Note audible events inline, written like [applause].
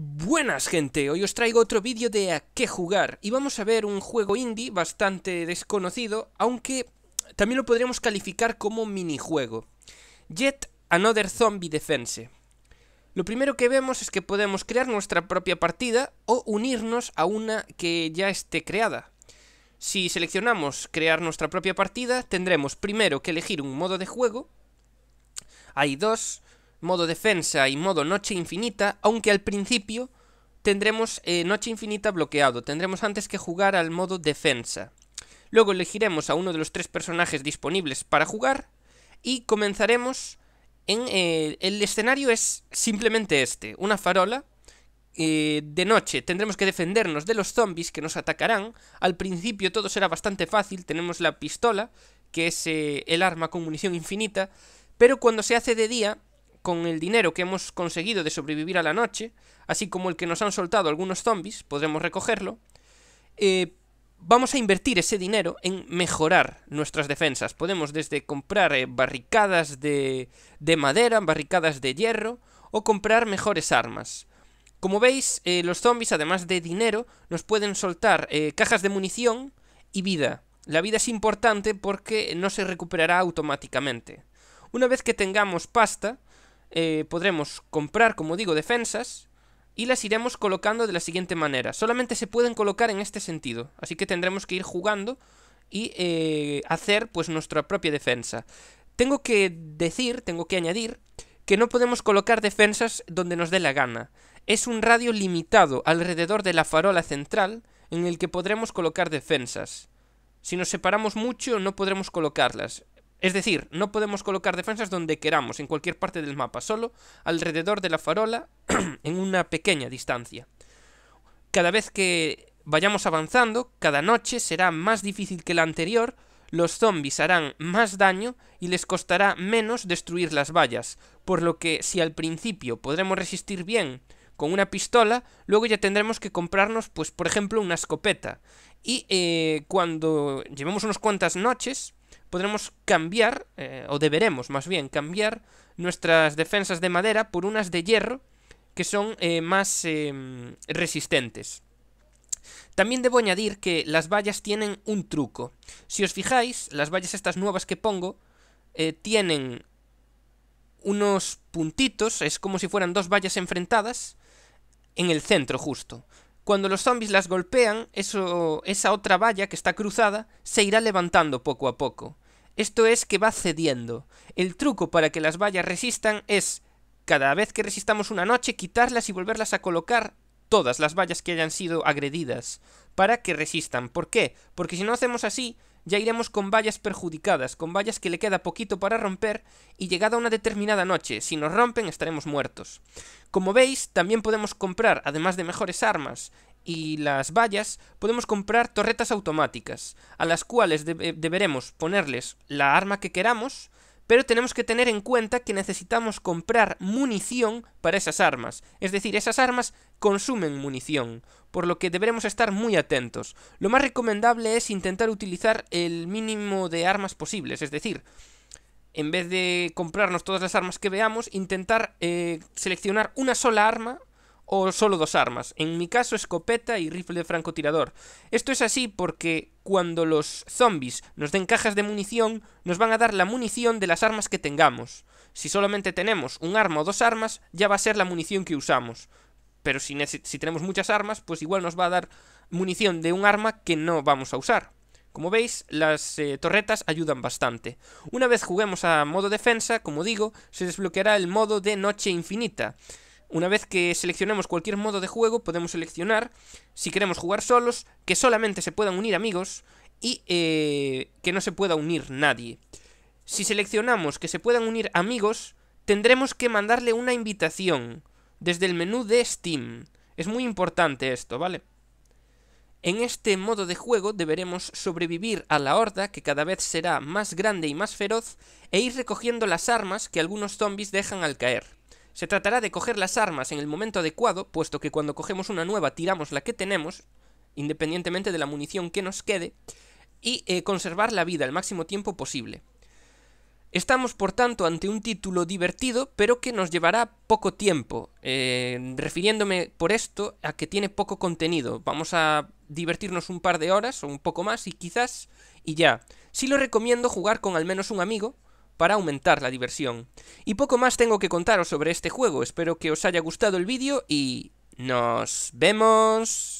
Buenas gente, hoy os traigo otro vídeo de a qué jugar y vamos a ver un juego indie bastante desconocido, aunque también lo podríamos calificar como minijuego. Yet Another Zombie Defense. Lo primero que vemos es que podemos crear nuestra propia partida o unirnos a una que ya esté creada. Si seleccionamos crear nuestra propia partida, tendremos primero que elegir un modo de juego. Hay dos, modo defensa y modo noche infinita, aunque al principio tendremos eh, noche infinita bloqueado, tendremos antes que jugar al modo defensa. Luego elegiremos a uno de los tres personajes disponibles para jugar y comenzaremos en... Eh, el escenario es simplemente este, una farola. Eh, de noche tendremos que defendernos de los zombies que nos atacarán. Al principio todo será bastante fácil, tenemos la pistola, que es el arma con munición infinita, pero cuando se hace de día con el dinero que hemos conseguido de sobrevivir a la noche, así como el que nos han soltado algunos zombies, podremos recogerlo. Eh, vamos a invertir ese dinero en mejorar nuestras defensas. Podemos desde comprar eh, barricadas de, madera, barricadas de hierro o comprar mejores armas. Como veis, eh, los zombies, además de dinero, nos pueden soltar cajas de munición y vida. La vida es importante porque no se recuperará automáticamente. Una vez que tengamos pasta, eh, podremos comprar, como digo, defensas y las iremos colocando de la siguiente manera. Solamente se pueden colocar en este sentido, así que tendremos que ir jugando y eh, hacer pues nuestra propia defensa. Tengo que decir, tengo que añadir, que no podemos colocar defensas donde nos dé la gana. Es un radio limitado alrededor de la farola central en el que podremos colocar defensas. Si nos separamos mucho no podremos colocarlas. Es decir, no podemos colocar defensas donde queramos, en cualquier parte del mapa, solo alrededor de la farola [clears throat] en una pequeña distancia. Cada vez que vayamos avanzando, cada noche será más difícil que la anterior, los zombies harán más daño y les costará menos destruir las vallas, por lo que si al principio podremos resistir bien con una pistola, luego ya tendremos que comprarnos, pues por ejemplo, una escopeta. Y eh, cuando llevemos unas cuantas noches, podremos cambiar, eh, o deberemos más bien cambiar, nuestras defensas de madera por unas de hierro que son eh, más em, resistentes. También debo añadir que las vallas tienen un truco. Si os fijáis, las vallas estas nuevas que pongo eh, tienen unos puntitos, es como si fueran dos vallas enfrentadas, en el centro justo. Cuando los zombies las golpean, eso, esa otra valla que está cruzada se irá levantando poco a poco. Esto es que va cediendo. El truco para que las vallas resistan es, cada vez que resistamos una noche, quitarlas y volverlas a colocar todas las vallas que hayan sido agredidas, para que resistan. ¿Por qué? Porque si no hacemos así, ya iremos con vallas perjudicadas, con vallas que le queda poquito para romper y llegada una determinada noche, si nos rompen estaremos muertos. Como veis, también podemos comprar, además de mejores armas y las vallas, podemos comprar torretas automáticas, a las cuales deberemos ponerles la arma que queramos, pero tenemos que tener en cuenta que necesitamos comprar munición para esas armas, es decir, esas armas consumen munición, por lo que deberemos estar muy atentos. Lo más recomendable es intentar utilizar el mínimo de armas posibles, es decir, en vez de comprarnos todas las armas que veamos, intentar eh, seleccionar una sola arma o solo dos armas. En mi caso, escopeta y rifle de francotirador. Esto es así porque cuando los zombies nos den cajas de munición, nos van a dar la munición de las armas que tengamos. Si solamente tenemos un arma o dos armas, ya va a ser la munición que usamos. Pero si, tenemos muchas armas, pues igual nos va a dar munición de un arma que no vamos a usar. Como veis, las eh, torretas ayudan bastante. Una vez juguemos a modo defensa, como digo, se desbloqueará el modo de noche infinita una vez que seleccionamos cualquier modo de juego, podemos seleccionar si queremos jugar solos, que solamente se puedan unir amigos y eh, que no se pueda unir nadie. Si seleccionamos que se puedan unir amigos, tendremos que mandarle una invitación desde el menú de Steam. Es muy importante esto, ¿vale? En este modo de juego deberemos sobrevivir a la horda que cada vez será más grande y más feroz e ir recogiendo las armas que algunos zombies dejan al caer. Se tratará de coger las armas en el momento adecuado, puesto que cuando cogemos una nueva tiramos la que tenemos, independientemente de la munición que nos quede, y eh, conservar la vida el máximo tiempo posible. Estamos, por tanto, ante un título divertido, pero que nos llevará poco tiempo, eh, refiriéndome por esto a que tiene poco contenido. Vamos a divertirnos un par de horas o un poco más y quizás y ya. Sí lo recomiendo jugar con al menos un amigo, para aumentar la diversión. Y poco más tengo que contaros sobre este juego, espero que os haya gustado el vídeo y... ¡Nos vemos!